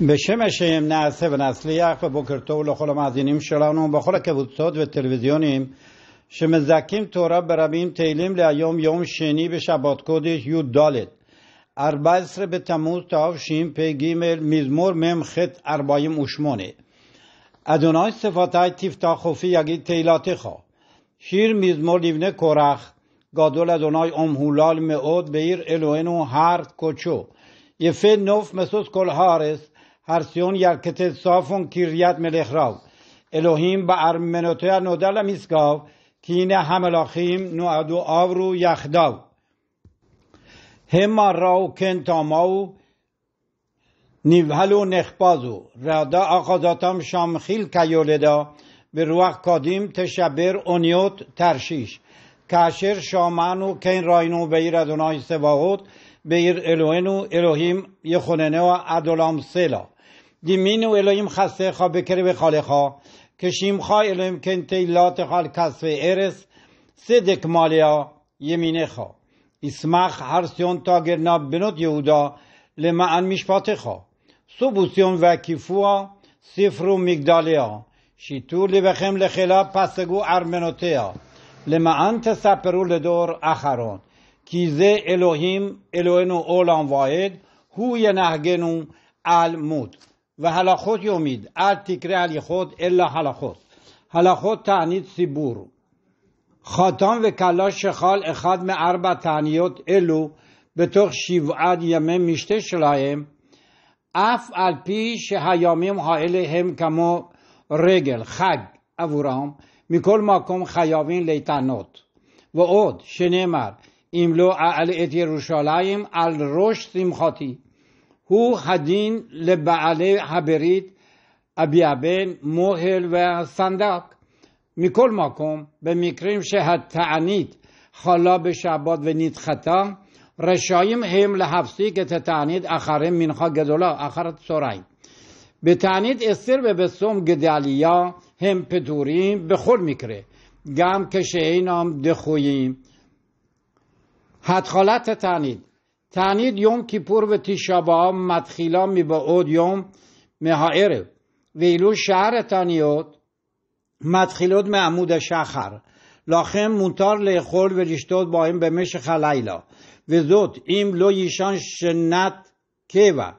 به شما شیم و نسلی یخ با بکر تو ول خلم از اینیم که بود و تلویزیونیم شما زکیم تورا برابیم تعلیم لا یوم یوم شنی به شبات کودش یو دالت اربایسر به تموز تاو شیم پی گیمل میزمور مم خط اربایم اوشمونه ادونای صفاتای تیفتا خوفی یگی تیلاتخا شیر میزمور لیونه کورخ گادول ادونای ام هولال میود به ایر و هر کوچو یفه نوف مسوس کل هارست هر سیون یک صافون کیریت ملخراو راو الوهیم با ارمنوتویا نودل میسگاو کینه هملاخیم نوادو ادو آورو یخداو همه راو کن تاماو نیوهلو نخبازو رادا دا شامخیل کیولدا به روح کادیم تشبر اونیوت ترشیش کاشر شامانو کن راینو بیر ادونای سواهوت بیر الوهیم یخوننه و ادولام سلا دیمین و الهیم خسته خواه بکره به خاله کشیم خواه الهیم کن تیلات خواه کس ارس ایرس سه دکمالی یمینه خواه اسمخ هر سیون تا گرناب یهودا لما ان میشپات خواه سوبوسیون بو سیون وکیفو و مگدالی شیطور لی لخلا پسگو ارمنوتی ها لما تسپرو لدور اخرون. کیزه الهیم الوهنو اولان واید هوی نهگنو و هلاخوت یومید ار تیکر علی خود الا هلاخوت هلاخوت تعنید سیبور خاتم و کلاش شخال اخاد می اربع تعنید الو به تخ یمه میشته شلایم اف ال پی شه هیامیم هم کمو رگل خگ اوورام میکل ماکم خیابین لیتانوت و اود شنیمر ایملو ال ایتی یروشالایم ال روش سیمخاتی هو هدین لبعله هبرید ابی موهل و صندق میکل ماکم به میکریم شهد تعنید خالا به شعباد و نید خطا رشایم هم لحفظی که تتعنید اخره منخا گدولا آخرت سورای به تعنید استر به بسوم گدالیا هم پدوریم به خود میکره گم که شهی نام دخویم حد خالت تانید یوم کیپور و تیشابا مدخیلا می با اود یوم ویلو شهر تانیوت مدخیلود معمود شخر لاخم مونتار لیخول و لیشتود با این به مش و زود ایم لو یشان شنت کیوا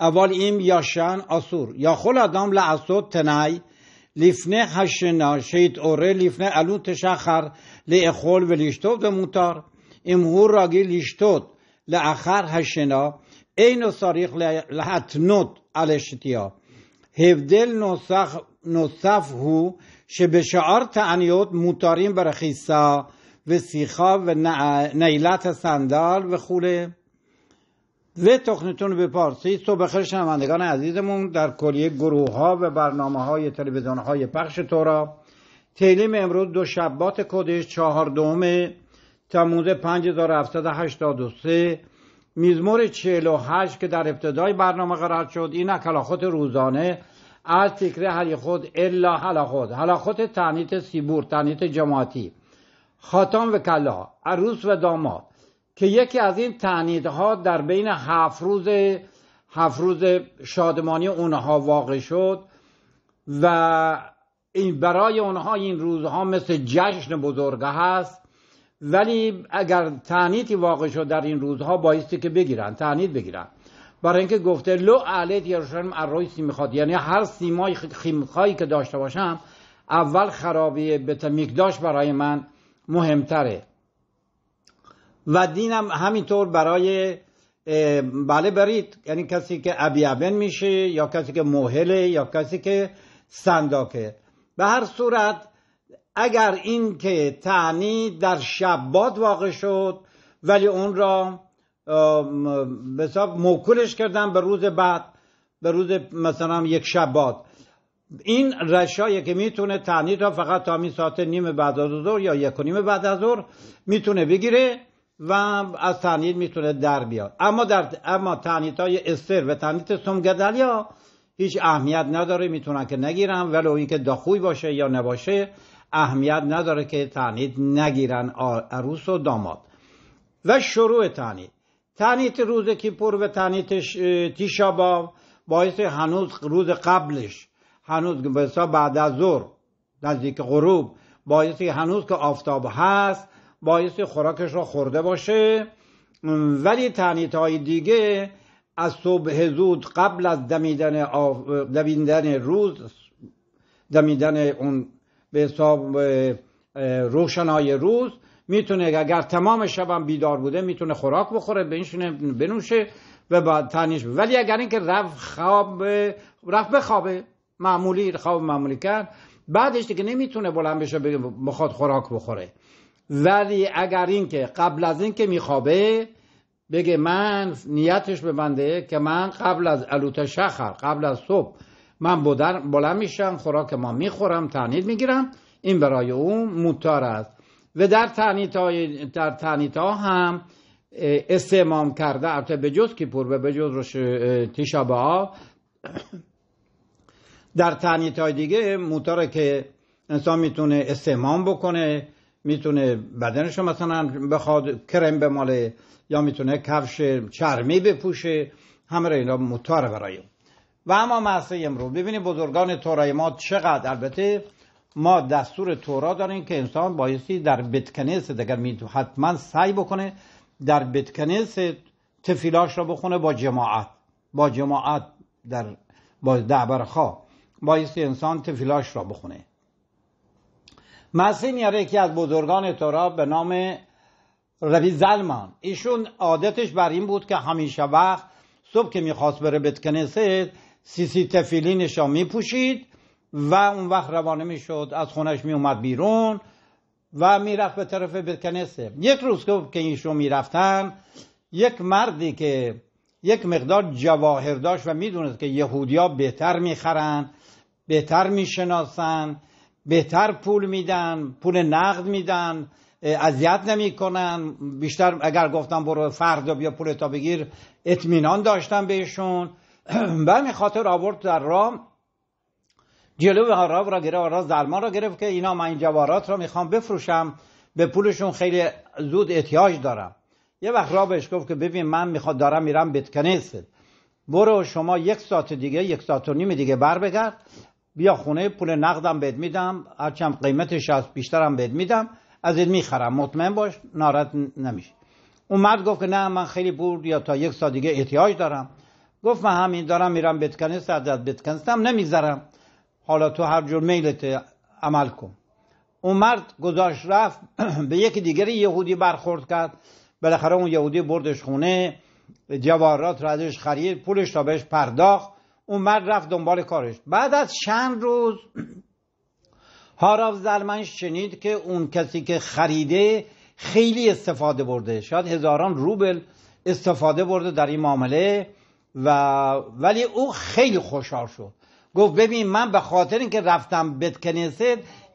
اول ایم یاشان آسور یا خول آدم لعصود تنای لیفنه هشنا شید اوره لیفنه الوت شخر لیخول و لیشتود و مونتار امهور راگی لیشتود لهاخر هشنا عینو ساریخ لحتنوت الشتیا هفدل نوصفهو ش به شعار تعنیود موتارین برخیصا و سیخا و نیلت سندال و خوله و تخنتون به پارسی صب خر عزیزمون در کلیه ها و برنامه های تلویزیونهای پخش را تعلیم امروز دو شبات کدش چهاردهم تموز 5783 میزمور 48 که در ابتدای برنامه قرار شد این کلاخوت روزانه از تکره هلی خود الا حلا خود حلا خود سیبور تعنیت جماعتی خاتم و کلا عروس و داماد که یکی از این ها در بین هفت روز هفت روز شادمانی اونها واقع شد و برای اونها این روزها مثل جشن بزرگه هست ولی اگر تعنیتی واقع شد در این روزها بایستی که بگیرن تعنیت بگیرن برای اینکه گفته لو علیت یروشلم روی سیم میخواد یعنی هر سیمای خیمخایی که داشته باشم اول خرابی بت داشت برای من مهمتره و دینم همینطور برای بله برید یعنی کسی که ابیابن میشه یا کسی که موهله یا کسی که سنداکه به هر صورت اگر این که تعنی در شبات واقع شد ولی اون را به موکولش کردن به روز بعد به روز مثلا یک شبات این رشایی که میتونه تعنی را فقط تا می ساعت نیم بعد از ظهر یا یک و بعد از ظهر میتونه بگیره و از تعنید میتونه در بیاد اما در اما های استر و تعنیت ها هیچ اهمیت نداره میتونن که نگیرن ولو اینکه داخوی باشه یا نباشه اهمیت نداره که تانید نگیرن عروس و داماد و شروع تانید تعنیت روز کیپور و تنیت تیشابا باعث هنوز روز قبلش هنوز بسا بعد از ظهر نزدیک غروب باعث هنوز که آفتاب هست باعث خوراکش را خورده باشه ولی تعنیت دیگه از صبح زود قبل از دمیدن, دمیدن روز دمیدن اون به حساب روشنای روز میتونه اگر تمام شبم بیدار بوده میتونه خوراک بخوره بنشینه بنوشه و بعد ولی اگر اینکه رفت خواب رفت بخوابه معمولی خواب معمولی کرد بعدش دیگه نمیتونه بلند بشه بخواد خوراک بخوره ولی اگر اینکه قبل از اینکه میخوابه بگه من نیتش بنده که من قبل از الوت شخر قبل از صبح من بلند میشم خوراک ما میخورم تعنید میگیرم این برای او موتار است و در ها, در ها هم استعمام کرده البته به جز کیپور و به جز روش تیشابه در تعنیت های دیگه موتاره که انسان میتونه استعمام بکنه میتونه بدنشو مثلا بخواد کرم بماله یا میتونه کفش چرمی بپوشه همه را اینا موتاره برای اون و اما معصه امروز ببینید بزرگان تورای ما چقدر البته ما دستور تورا داریم که انسان بایستی در بتکنیس دگر می حتما سعی بکنه در بتکنیس تفیلاش را بخونه با جماعت با جماعت در با دعبرخا بایستی انسان تفیلاش را بخونه مسیح میاره یکی از بزرگان تورا به نام روی زلمان ایشون عادتش بر این بود که همیشه وقت صبح که میخواست بره بتکنسه سیسی تفیلینش را پوشید و اون وقت روانه شد از خونش میومد بیرون و میرفت به طرف بکنسه یک روز که می میرفتن یک مردی که یک مقدار جواهر داشت و میدونست که یهودیا بهتر میخرن بهتر میشناسند، بهتر پول میدن پول نقد میدن اذیت نمیکنن بیشتر اگر گفتم برو فردا بیا پول تا بگیر اطمینان داشتن بهشون به همین خاطر آورد در رام جلو به را گرفت را درمان را گرفت که اینا من این جوارات را میخوام بفروشم به پولشون خیلی زود احتیاج دارم یه وقت را بهش گفت که ببین من میخواد دارم میرم بتکنیس برو شما یک ساعت دیگه یک ساعت و نیم دیگه بر بگرد بیا خونه پول نقدم بهت میدم هرچم قیمتش از بیشترم بهت میدم ازت میخرم مطمئن باش نارد نمیشه اون مرد گفت نه من خیلی بود یا تا یک ساعت دیگه احتیاج دارم گفت من همین دارم میرم بتکنه سردت از نمیذارم حالا تو هر جور میلت عمل کن اون مرد گذاشت رفت به یکی دیگری یهودی برخورد کرد بالاخره اون یهودی بردش خونه جوارات را ازش خرید پولش را بهش پرداخت اون مرد رفت دنبال کارش بعد از چند روز هاراف زلمنش شنید که اون کسی که خریده خیلی استفاده برده شاید هزاران روبل استفاده برده در این معامله و ولی او خیلی خوشحال شد گفت ببین من به خاطر اینکه رفتم بت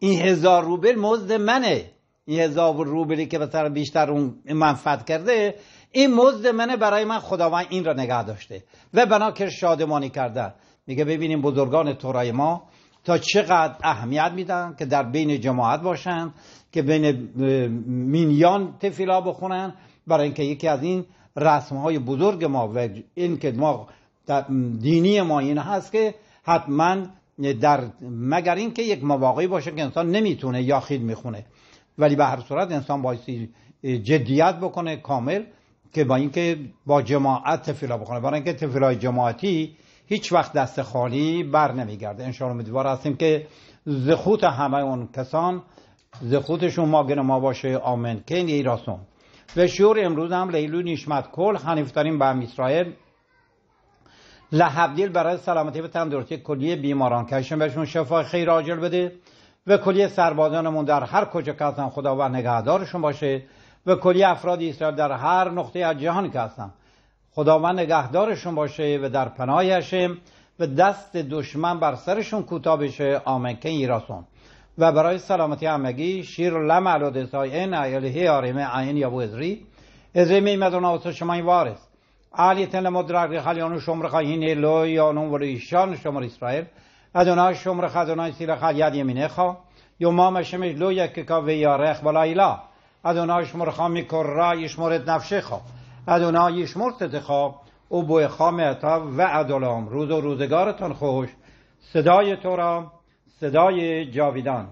این هزار روبل مزد منه این هزار روبلی که بسر بیشتر اون منفعت کرده این مزد منه برای من خداوند این را نگه داشته و بنا که شادمانی کرده میگه ببینیم بزرگان تورای ما تا چقدر اهمیت میدن که در بین جماعت باشن که بین مینیان تفیلا بخونن برای اینکه یکی از این رسمهای بزرگ ما و این ما دینی ما این هست که حتما در مگر اینکه یک مواقعی باشه که انسان نمیتونه یا خیل میخونه ولی به هر صورت انسان باید جدیت بکنه کامل که با اینکه با جماعت تفیلا بکنه برای اینکه تفیلای جماعتی هیچ وقت دست خالی بر نمیگرده انشاءالله امیدوار هستیم که زخوت همه اون کسان زخوتشون ماگن ما باشه آمن که این و شور امروز هم لیلو نیشمت کل حنیفترین به اسرائیل لحبدیل برای سلامتی و تندرستی کلیه بیماران کشم بهشون شفا خیر راجل بده و کلیه سربازانمون در هر کجا که هستن و نگهدارشون باشه و کلیه افراد اسرائیل در هر نقطه از جهان که هستن و نگهدارشون باشه و در پناهشم و دست دشمن بر سرشون کوتاه بشه آمین که ایراسون و برای سلامتی همگی شیر لم علو این ایاله آرمه عین یا ازری از میمدون آسا شما این وارث علی تن مدرک خلیانو شمر خاین لو یانون ایشان شمر اسرائیل ادونا شمر خدونا سیر ید یمینه خا یومام شمش لو یک کا و یارخ بلایلا ادونا شمر میکر را یشمرت نفشه خا ادونا یشمرت خا او بو خواه میتا و عدل روز و روزگارتان خوش صدای تو را صدای جاویدان